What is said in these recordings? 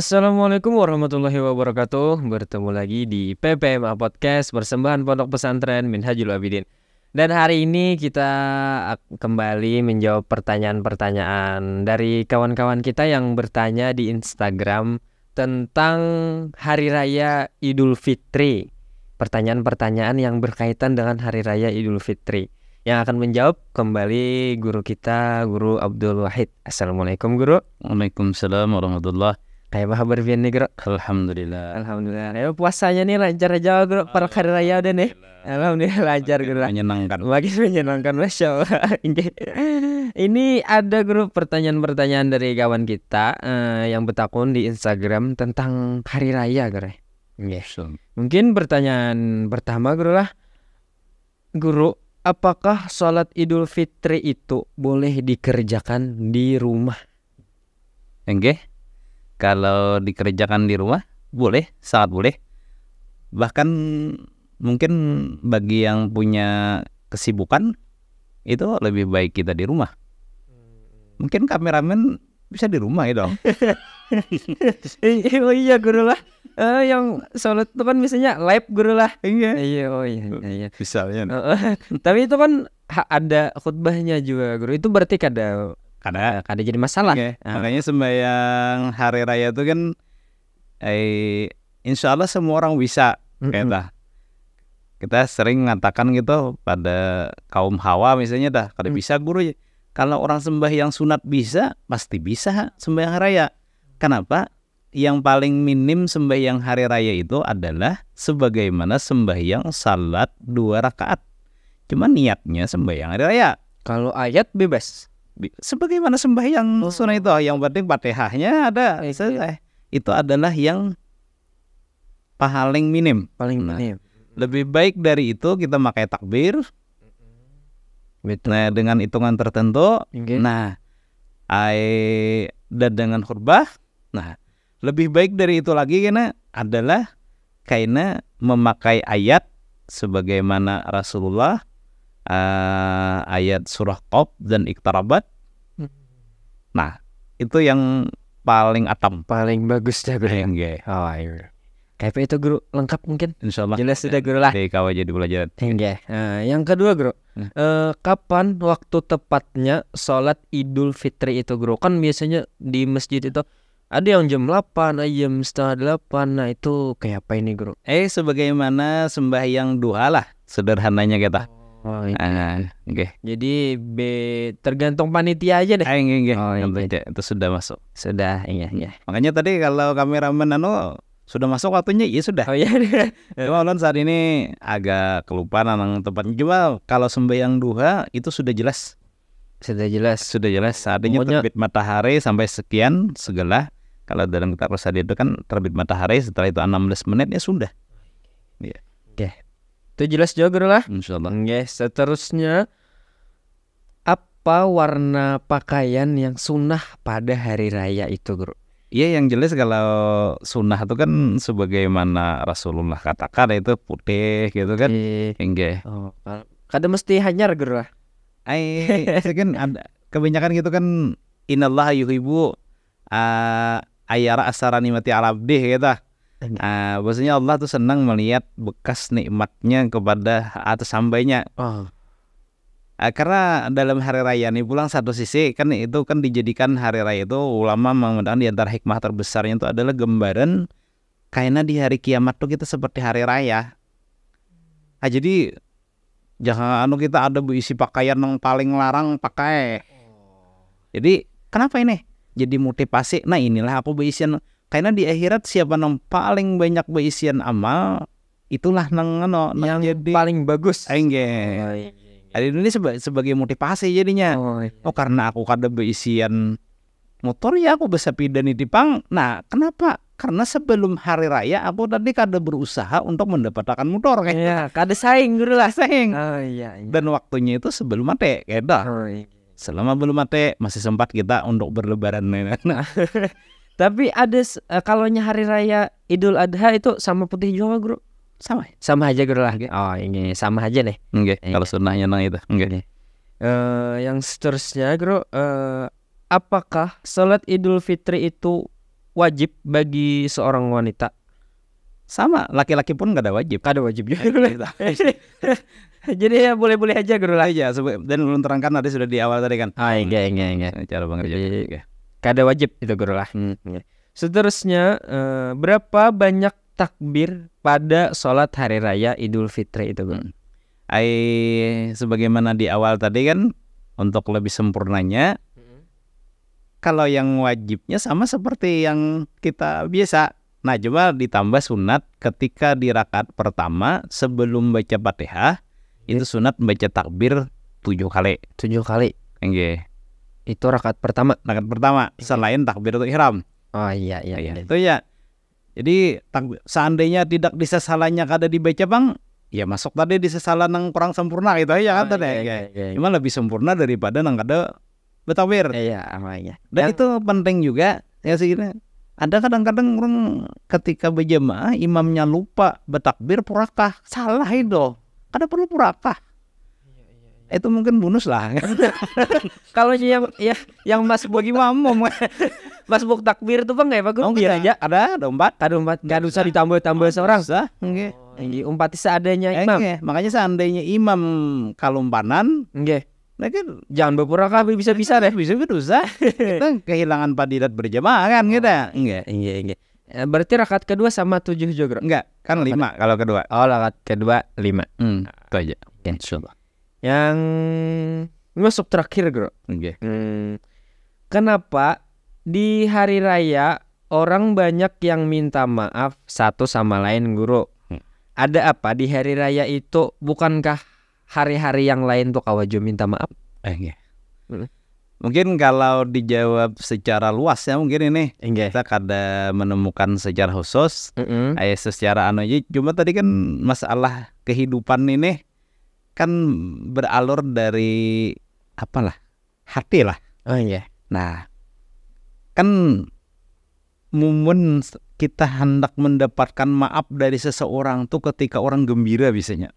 Assalamualaikum warahmatullahi wabarakatuh Bertemu lagi di PPMA Podcast Persembahan Pondok Pesantren Minhajul Abidin Dan hari ini kita kembali menjawab pertanyaan-pertanyaan Dari kawan-kawan kita yang bertanya di Instagram Tentang Hari Raya Idul Fitri Pertanyaan-pertanyaan yang berkaitan dengan Hari Raya Idul Fitri Yang akan menjawab kembali guru kita Guru Abdul Wahid Assalamualaikum guru Waalaikumsalam warahmatullahi Kayak apa kabar Vian nih Gro? Alhamdulillah Alhamdulillah Ya puasanya nih lancar aja Gro Para hari raya udah nih Alhamdulillah lancar Gro Menyenangkan Makin menyenangkan Masya Allah Ini ada grup pertanyaan-pertanyaan dari kawan kita uh, Yang bertakun di Instagram Tentang hari raya Gro yes. Mungkin pertanyaan pertama Gro lah Guru Apakah sholat idul fitri itu boleh dikerjakan di rumah? Enggak? Kalau dikerjakan di rumah boleh, sangat boleh. Bahkan mungkin bagi yang punya kesibukan itu lebih baik kita di rumah. Mungkin kameramen bisa di rumah ya dong. oh iya guru lah. Uh, yang solo itu kan misalnya live guru lah. Iya. Iya oh iya iya. iya. Misalnya. Uh, tapi itu kan ada khutbahnya juga guru. Itu berarti ada karena ada jadi masalah. Okay. Uh. Makanya sembahyang hari raya itu kan eh insya Allah semua orang bisa mm -hmm. Kita sering mengatakan gitu pada kaum hawa misalnya dah, kalau mm. bisa guru ya. Kalau orang sembahyang sunat bisa, pasti bisa sembahyang raya. Kenapa? Yang paling minim sembahyang hari raya itu adalah sebagaimana sembahyang salat dua rakaat. Cuma niatnya sembahyang hari raya. Kalau ayat bebas sebagaimana sembahyang oh. sunnah itu yang penting fatihahnya ada okay. Itu adalah yang paling minim. Paling nah, minim. Lebih baik dari itu kita pakai takbir. Betul. Nah, dengan hitungan tertentu. Okay. Nah, ai dan dengan khutbah. Nah, lebih baik dari itu lagi karena adalah karena memakai ayat sebagaimana Rasulullah uh, ayat surah Qaf dan Iqtarabat. Hmm. Nah, itu yang paling atam. Paling bagus ya, guru. Iya. Oh, iya. Kayak itu guru lengkap mungkin. Insya Allah. Jelas sudah guru lah. kau jadi belajar. Iya. Nah, yang kedua guru, hmm. Eh, kapan waktu tepatnya sholat Idul Fitri itu guru? Kan biasanya di masjid itu ada yang jam 8, ada jam setengah 8 Nah itu kayak apa ini guru? Eh sebagaimana sembahyang duha lah Sederhananya kita oh. Oh iya. Nah, kan. oke. Okay. Jadi B tergantung panitia aja deh. Ah, iya, iya, iya. Oh, iya, iya. Itu sudah masuk. Sudah, iya, iya. Makanya tadi kalau kameramen anu sudah masuk waktunya iya sudah. Oh iya. Cuma Ulun saat ini agak kelupaan tentang tempatnya. Cuma kalau sembahyang duha itu sudah jelas. Sudah jelas. Sudah jelas. Artinya Pokoknya... terbit matahari sampai sekian segala. Kalau dalam kitab Rosadi itu kan terbit matahari setelah itu 16 menit ya sudah. Iya. Yeah. Oke. Okay. Itu jelas jogger guru lah. Allah. Yes, seterusnya apa warna pakaian yang sunnah pada hari raya itu guru? Iya yang jelas kalau sunnah itu kan sebagaimana Rasulullah katakan itu putih gitu kan. Enggak. Oh, kada mesti hanyar guru lah. kan ada kebanyakan gitu kan inallah yuhibu uh, ayara asarani mati deh gitu uh, maksudnya Allah tuh senang melihat bekas nikmatnya kepada atau ah, sampainya. oh. Ah, uh, karena dalam hari raya nih pulang satu sisi kan itu kan dijadikan hari raya itu ulama mengatakan di antara hikmah terbesarnya itu adalah gambaran karena di hari kiamat tuh kita seperti hari raya nah, jadi jangan anu kita ada isi pakaian yang paling larang pakai oh. jadi kenapa ini jadi motivasi nah inilah aku berisian karena di akhirat siapa yang paling banyak berisian amal itulah nang ano yang jadi paling bagus. Engge. Ah, iya. Oh, Jadi ini sebagai, sebagai motivasi jadinya. Oh, iya, iya. oh karena aku kada berisian motor ya aku bisa pindah di pang Nah kenapa? Karena sebelum hari raya aku tadi kada berusaha untuk mendapatkan motor kayak. Iya, kada saing dulu lah saing. Oh iya, iya. Dan waktunya itu sebelum mati kayak dah. Oh, iya. iya. Selama belum mati masih sempat kita untuk berlebaran. Nah. Tapi ada uh, kalau hari raya Idul Adha itu sama putih juga, Bro. Sama. Sama aja Guru lah. Oh, ini iya, iya, sama aja deh. Okay. Iya. kalau sunnahnya nang itu. Okay. Uh, eh, yang seterusnya, Bro, uh, eh, apakah sholat Idul Fitri itu wajib bagi seorang wanita? Sama, laki-laki pun gak ada wajib. Gak wajib juga. Jadi ya boleh-boleh aja Bro lah. ya. dan belum terangkan tadi sudah di awal tadi kan. Ah, iya, iya, iya. Cara pengerjaannya kada wajib itu guru lah hmm. Iya. seterusnya uh, berapa banyak takbir pada sholat hari raya Idul Fitri itu guru hmm. Ay, sebagaimana di awal tadi kan untuk lebih sempurnanya hmm. kalau yang wajibnya sama seperti yang kita biasa Nah, coba ditambah sunat ketika di rakaat pertama sebelum baca Fatihah iya. itu sunat baca takbir tujuh kali. Tujuh kali. enggak. Itu rakaat pertama. Rakaat pertama iya. selain takbiratul ihram. Oh iya iya. iya. Itu ya. Jadi seandainya tidak disesalanya kada dibaca bang, ya masuk tadi disesalan yang kurang sempurna gitu ya kan oh, tadi. Iya, iya, Cuma lebih sempurna daripada nang kada betawir. Iya, iya. Dan, Dan itu penting juga ya sih ada kadang-kadang orang ketika berjamaah imamnya lupa betakbir purakah salah itu kada perlu purakah itu mungkin bonus lah. Kalau yang ya yang Mas Bogi mamom Mas Bog takbir itu bang ya Pak Oh iya aja iya. ada ada empat, Ada empat, nggak usah ditambah-tambah oh, seorang sah. Nggih. Okay. Iya, oh. Umpati seadanya eh, imam. Okay. Makanya seandainya imam kalumpanan, nggih. Okay. jangan berpura kah bisa-bisa deh, bisa bisa. kita kehilangan padidat berjamaah kan gitu. oh. kita. Enggak, iya, iya. iya. Eh, berarti rakaat kedua sama tujuh juga? Enggak, kan lima kalau kedua. Oh, rakaat kedua lima. Hmm. Nah, itu aja. Insyaallah. Yang masuk terakhir, Bro. Okay. Hmm. Kenapa di hari raya orang banyak yang minta maaf satu sama lain, Guru? Hmm. Ada apa di hari raya itu? Bukankah hari-hari yang lain tuh kawajo minta maaf? Eh, Mungkin kalau dijawab secara luas ya mungkin ini Inge. kita kada menemukan secara khusus. Mm -hmm. Ayah eh, secara anu aja. Ya, cuma tadi kan masalah kehidupan ini kan beralur dari apalah hati lah. Oh iya. Nah, kan momen kita hendak mendapatkan maaf dari seseorang tuh ketika orang gembira biasanya.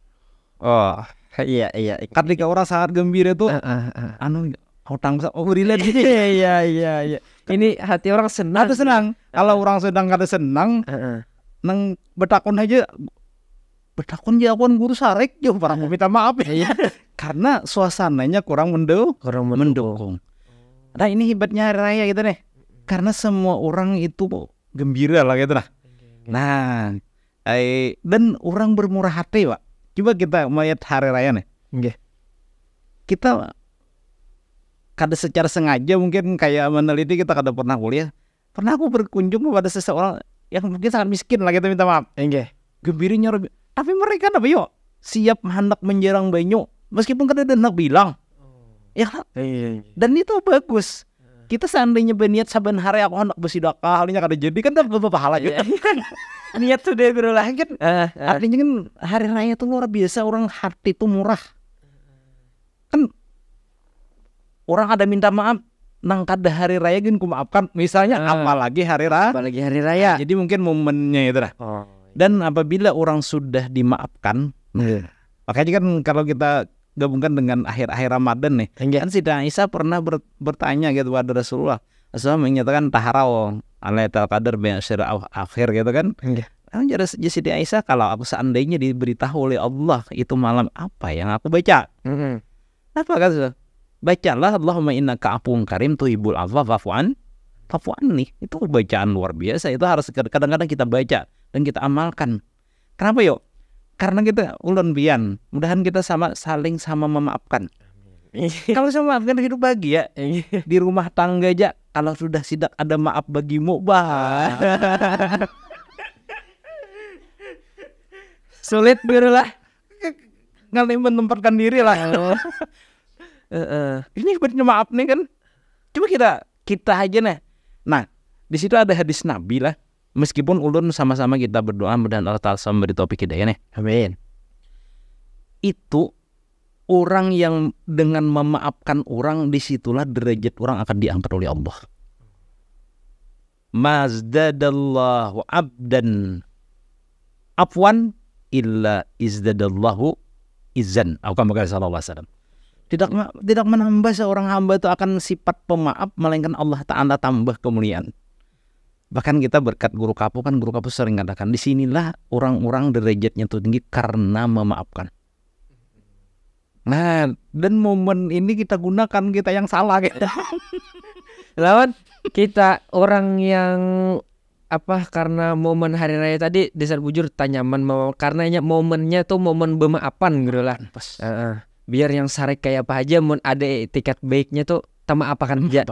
Oh iya iya. Ketika orang sangat gembira tuh, uh, uh, uh. anu oh relate gitu. iya iya iya. iya. Kan Ini hati orang senang. Atau senang. Kalau orang sedang kada senang, uh, uh. nang betakun aja Bertakun jawaban ya, guru sarek jauh ya, mau minta maaf ya. Iya. Karena suasananya kurang mendukung. Kurang mendukung. Nah ini hebatnya hari raya gitu nih. Karena semua orang itu gembira lah gitu nah. Nah, eh, ay, dan orang bermurah hati pak. Coba kita melihat hari raya nih. Okay. Kita kada secara sengaja mungkin kayak meneliti kita kada pernah kuliah. Pernah aku berkunjung kepada seseorang yang mungkin sangat miskin lah kita minta maaf. Enggak. Gembirinya tapi mereka nabi yo siap hendak menjerang Banyu meskipun kada kan hendak bilang. Oh. Ya kan? Iya, iya, iya. Dan itu bagus. Eh. Kita seandainya berniat saban hari aku hendak bersidakah halnya kada jadi kan apa pahala juga. Ya. niat sudah berulah kan. Uh, uh. Artinya kan hari raya itu luar biasa orang hati itu murah. Kan orang ada minta maaf nang kada hari raya gin ku maafkan misalnya uh, apalagi hari raya apalagi hari raya nah, jadi mungkin momennya itu dah oh. Dan apabila orang sudah dimaafkan, yeah. makanya kan kalau kita gabungkan dengan akhir-akhir Ramadan nih, yeah. kan Siti Aisyah pernah ber, bertanya gitu pada Rasulullah, Rasulullah menyatakan taharaw alaitul qadar bi akhir gitu kan. Yeah. Jadi jadi Siti Aisyah kalau aku seandainya diberitahu oleh Allah itu malam apa yang aku baca? Mm -hmm. Apa kata Bacalah Allahumma inna afuwun karim tuh afwa alfa an. Fafuan nih, itu bacaan luar biasa. Itu harus kadang-kadang kita baca dan kita amalkan. Kenapa yuk? Karena kita ulun bian, mudahan kita sama saling sama memaafkan. Iya. kalau sama memaafkan hidup bahagia iya. di rumah tangga aja kalau sudah tidak ada maaf bagimu bah sulit lah ngalih menempatkan diri lah uh, uh, ini sebenarnya maaf nih kan coba kita kita aja nih nah di situ ada hadis nabi lah meskipun ulun sama-sama kita berdoa mudah Allah Ta'ala memberi topik hidayah nih. Amin. Itu orang yang dengan memaafkan orang disitulah derajat orang akan diangkat oleh Allah. Mazdadallahu abdan afwan illa izdadallahu izan. Aku kan sallallahu alaihi wasallam. Tidak tidak menambah seorang hamba itu akan sifat pemaaf melainkan Allah Ta'ala tambah kemuliaan bahkan kita berkat guru kapu kan guru kapu sering katakan disinilah orang-orang derajatnya tuh tinggi karena memaafkan nah dan momen ini kita gunakan kita yang salah kita gitu. lawan kita orang yang apa karena momen hari raya tadi dasar bujur tanyaman mau karenanya momennya tuh momen bemaapan gitu lah Pas. Uh, biar yang sarek kayak apa aja mun ada tiket baiknya tuh tama apakan aja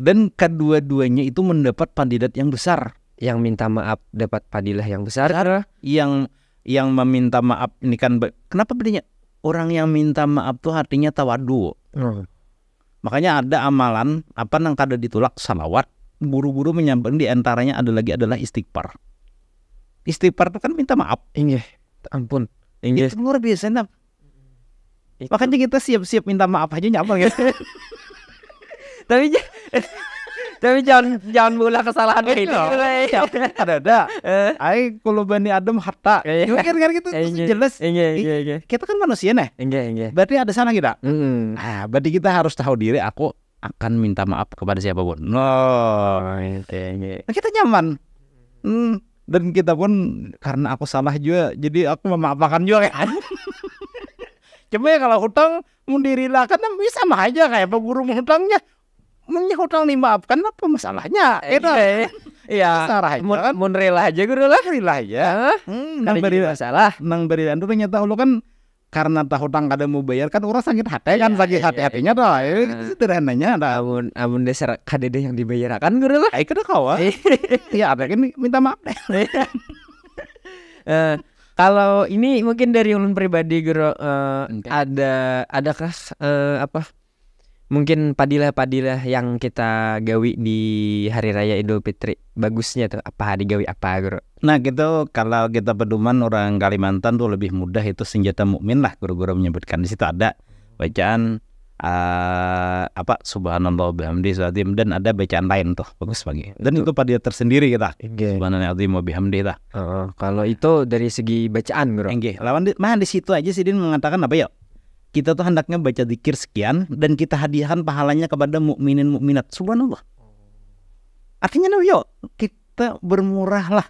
dan kedua-duanya itu mendapat padilat yang besar yang minta maaf dapat padilah yang besar yang yang meminta maaf ini kan kenapa bedanya orang yang minta maaf tuh artinya tawadu hmm. makanya ada amalan apa yang kada ditolak salawat buru-buru menyampaikan diantaranya ada lagi adalah istighfar istighfar itu kan minta maaf ini ampun ini itu luar biasa makanya kita siap-siap minta maaf aja nyambang ya tapi tapi jangan jangan mula kesalahan kayak gitu iya, ada ada ay kalau eh. bani adam harta iya. kan kan gitu iya, jelas kita kan manusia nih berarti ada sana kita nah berarti kita harus tahu diri aku akan minta maaf kepada siapapun no oh, gitu, nah, kita nyaman hmm, dan kita pun karena aku salah juga jadi aku memaafkan juga kan Coba ya kalau hutang mundirilah kan bisa sama aja kayak pemburu hutangnya menyahutal nih maaf kan apa masalahnya itu ya, Sarah mun, kan? mun rela aja gue rela rela aja. Hmm, nang beri masalah. Nang beri dan ternyata lo kan karena tahu tang kada mau bayar kan orang sakit hati kan iya, sakit iya, hati hatinya iya. tuh itu sederhananya abun amun amun dasar kadek yang kan gue lah itu kau kawa ah. ya ada kan minta maaf deh eh, kalau ini mungkin dari ulun pribadi gue eh, uh, ada adakah uh, apa mungkin padilah-padilah yang kita gawi di hari raya Idul Fitri bagusnya tuh apa hari gawi apa guru? Nah gitu kalau kita pedoman orang Kalimantan tuh lebih mudah itu senjata mukmin lah guru-guru menyebutkan di situ ada bacaan uh, apa subhanallah bihamdi subhanallah dan ada bacaan lain tuh bagus bagi dan itu, itu padilah tersendiri kita okay. subhanallah bihamdi uh, kalau itu dari segi bacaan guru. enggak lawan di, mah di situ aja sih dia mengatakan apa ya? kita tuh hendaknya baca dikir sekian dan kita hadiahkan pahalanya kepada mukminin mukminat. Subhanallah. Hmm. Artinya nabiyo yo kita lah.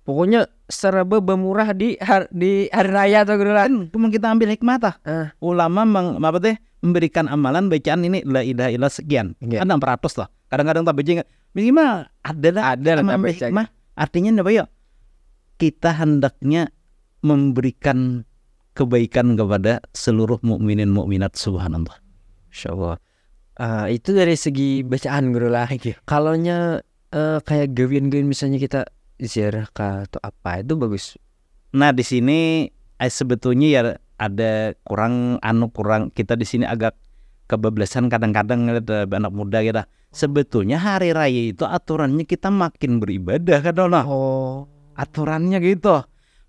Pokoknya serba bermurah di har, di hari raya atau gerakan kan. Cuma kita ambil hikmah Uh. Ulama meng, apa teh memberikan amalan bacaan ini la ilaha illallah sekian. Yeah. Ada 600 lah. Kadang-kadang tak bejeng Minimal ada lah. Ada lah hikmah. Artinya nabiyo yo kita hendaknya memberikan kebaikan kepada seluruh mukminin mukminat subhanallah. Insyaallah. Uh, itu dari segi bacaan guru lah. nya uh, eh, kayak gawin-gawin misalnya kita ziarah atau apa itu bagus. Nah, di sini eh, sebetulnya ya ada kurang anu kurang kita di sini agak kebablasan kadang-kadang ada eh, anak muda kita. Gitu sebetulnya hari raya itu aturannya kita makin beribadah kan Oh. Aturannya gitu.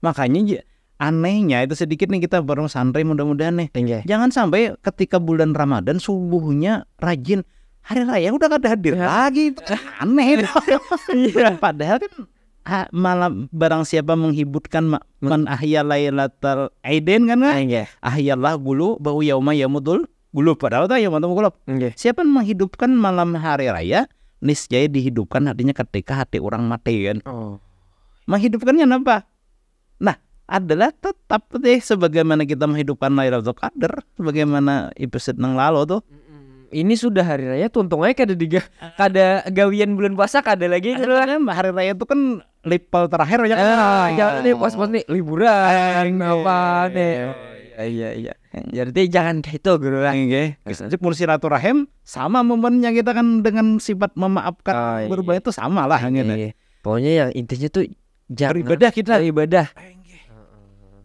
Makanya ya, anehnya itu sedikit nih kita bareng santri mudah-mudahan nih. Inge. Iya. Jangan sampai ketika bulan Ramadan subuhnya rajin hari raya udah gak ada hadir ya. lagi. Kan aneh. ya. Padahal kan ha, malam barang siapa menghiburkan ma, man ahya lailatul aiden kan kan? Yeah. Ahyalah gulu bau yauma yamudul gulu padahal tuh yauma gulub. Iya. Siapa menghidupkan malam hari raya niscaya dihidupkan artinya ketika hati orang mati kan. Oh. Menghidupkannya apa? Nah, adalah tetap deh sebagaimana kita menghidupkan Lailatul Qadar, sebagaimana episode nang lalu tuh. Ini sudah hari raya tuh untungnya kada diga kada gawian bulan puasa kada lagi kada gitu lah. Kan, hari raya tuh kan level terakhir ya. Kan? Ah, jangan iya, nih pas pas nih oh. liburan iya, apa iya, nih. Iya iya. Jadi ya, jangan kayak itu gitu lah. Nggih. pulsi ratu silaturahim sama momennya kita kan dengan sifat memaafkan ah, berubah itu sama lah gitu. Pokoknya yang intinya tuh jangan beribadah kita beribadah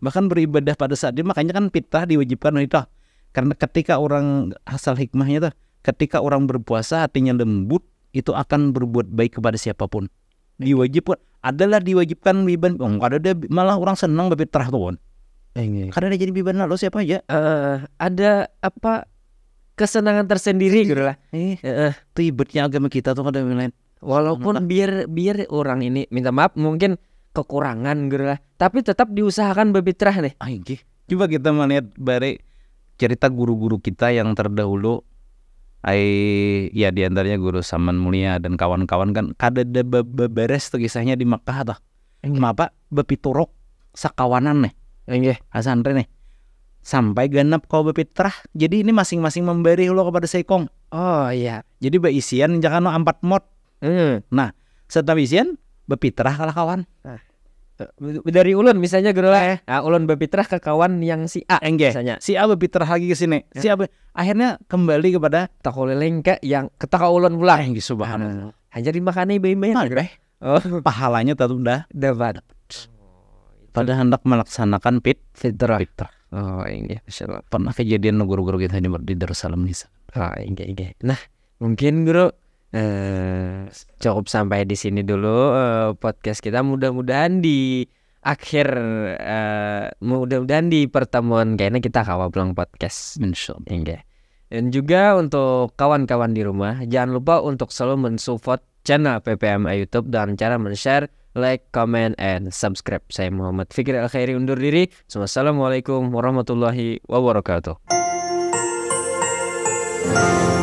bahkan beribadah pada saat dia makanya kan pitah diwajibkan wanita karena ketika orang asal hikmahnya tuh ketika orang berpuasa hatinya lembut itu akan berbuat baik kepada siapapun diwajibkan adalah diwajibkan biban oh, ada dia malah orang senang berpitrah tuh karena dia jadi biban lo siapa aja uh, ada apa kesenangan tersendiri gitu lah eh, uh, agama kita tuh ada yang lain walaupun biar biar orang ini minta maaf mungkin kekurangan gitu lah tapi tetap diusahakan bebitrah deh Aingki. Ah, coba kita melihat bare cerita guru-guru kita yang terdahulu Ai, ya diantaranya guru Saman Mulia dan kawan-kawan kan kada ada beberes tuh kisahnya di Mekah tuh. Kenapa bepiturok sakawanan nih? Enggak, ah, Hasan nih. Sampai genap kau bepitrah. Jadi ini masing-masing memberi lo kepada seikong Oh iya. Jadi beisian jangan no empat mod. Mm. Nah, setelah isian bepitrah kalah kawan. Nah. Eh, dari ulun misalnya gerola ya. Nah, ulun bepitrah ke kawan yang si A Engge. misalnya. Si A bepitrah lagi ke sini. eh. Si A be... akhirnya kembali kepada lengka yang ketaka ulun pula. Engge subhanallah. Nah, hanya dimakani bayi-bayi. Nah, oh. Pahalanya tertunda. Dapat. Pada hendak melaksanakan pit fitrah. Oh, enggak Pernah kejadian guru-guru kita di Darussalam Nisa. Oh, ah, enggak ini. Nah, mungkin guru Eh, cukup sampai di sini dulu eh, podcast kita. Mudah-mudahan di akhir eh, mudah-mudahan di pertemuan kayaknya kita kawal pulang podcast. Insyaallah. Okay. Iya. Dan juga untuk kawan-kawan di rumah, jangan lupa untuk selalu mensupport channel PPM YouTube dan cara men-share, like, comment, and subscribe. Saya Muhammad Fikri Al Khairi undur diri. Wassalamualaikum warahmatullahi wabarakatuh.